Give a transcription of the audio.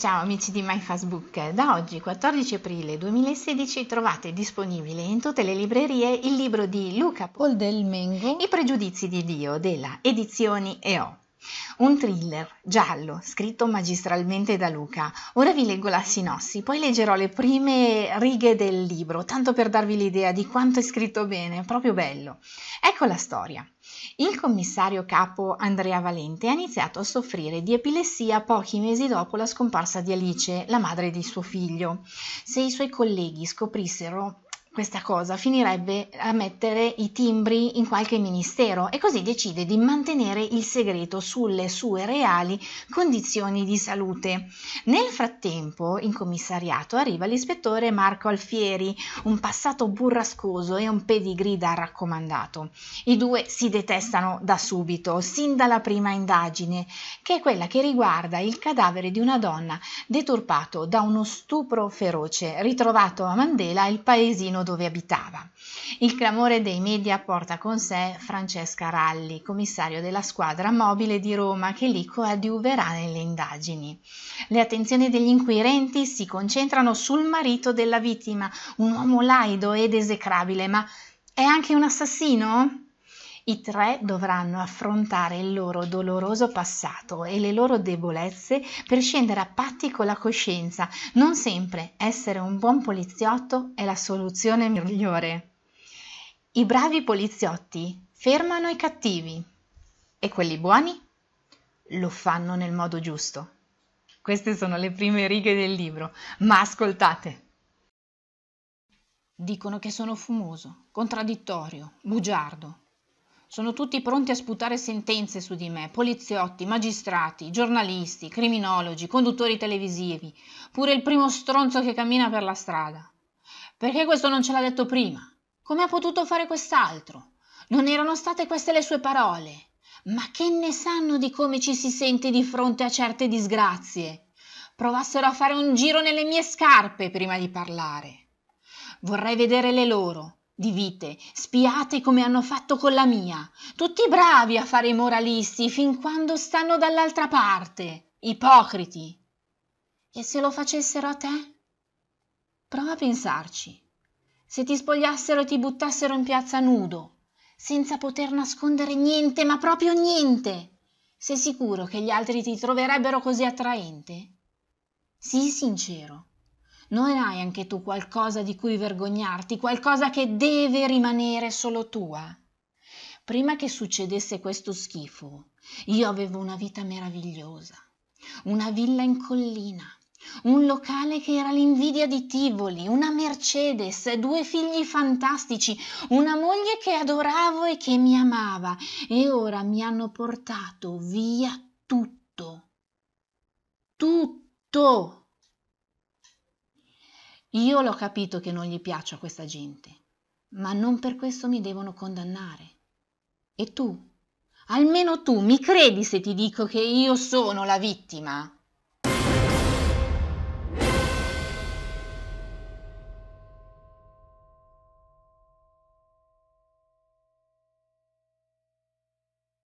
Ciao amici di MyFastbook, da oggi 14 aprile 2016 trovate disponibile in tutte le librerie il libro di Luca Paul del Poldelmengo I pregiudizi di Dio della Edizioni EO. Un thriller giallo, scritto magistralmente da Luca. Ora vi leggo la sinossi, poi leggerò le prime righe del libro, tanto per darvi l'idea di quanto è scritto bene, proprio bello. Ecco la storia. Il commissario capo Andrea Valente ha iniziato a soffrire di epilessia pochi mesi dopo la scomparsa di Alice, la madre di suo figlio. Se i suoi colleghi scoprissero questa cosa finirebbe a mettere i timbri in qualche ministero e così decide di mantenere il segreto sulle sue reali condizioni di salute. Nel frattempo, in commissariato arriva l'ispettore Marco Alfieri, un passato burrascoso e un pedigree da raccomandato. I due si detestano da subito, sin dalla prima indagine, che è quella che riguarda il cadavere di una donna deturpato da uno stupro feroce, ritrovato a Mandela, il paesino dove abitava. Il clamore dei media porta con sé Francesca Ralli, commissario della squadra mobile di Roma, che lì coadiuverà nelle indagini. Le attenzioni degli inquirenti si concentrano sul marito della vittima, un uomo laido ed esecrabile, ma è anche un assassino? I tre dovranno affrontare il loro doloroso passato e le loro debolezze per scendere a patti con la coscienza. Non sempre essere un buon poliziotto è la soluzione migliore. I bravi poliziotti fermano i cattivi e quelli buoni lo fanno nel modo giusto. Queste sono le prime righe del libro, ma ascoltate. Dicono che sono fumoso, contraddittorio, bugiardo, sono tutti pronti a sputare sentenze su di me, poliziotti, magistrati, giornalisti, criminologi, conduttori televisivi, pure il primo stronzo che cammina per la strada. Perché questo non ce l'ha detto prima? Come ha potuto fare quest'altro? Non erano state queste le sue parole. Ma che ne sanno di come ci si sente di fronte a certe disgrazie? Provassero a fare un giro nelle mie scarpe prima di parlare. Vorrei vedere le loro, di vite, spiate come hanno fatto con la mia. Tutti bravi a fare i moralisti fin quando stanno dall'altra parte, ipocriti. E se lo facessero a te? Prova a pensarci. Se ti spogliassero e ti buttassero in piazza nudo, senza poter nascondere niente, ma proprio niente, sei sicuro che gli altri ti troverebbero così attraente? Sii sincero non hai anche tu qualcosa di cui vergognarti, qualcosa che deve rimanere solo tua? Prima che succedesse questo schifo, io avevo una vita meravigliosa, una villa in collina, un locale che era l'invidia di Tivoli, una Mercedes, due figli fantastici, una moglie che adoravo e che mi amava, e ora mi hanno portato via tutto. Tutto! Io l'ho capito che non gli piaccio a questa gente, ma non per questo mi devono condannare. E tu? Almeno tu mi credi se ti dico che io sono la vittima?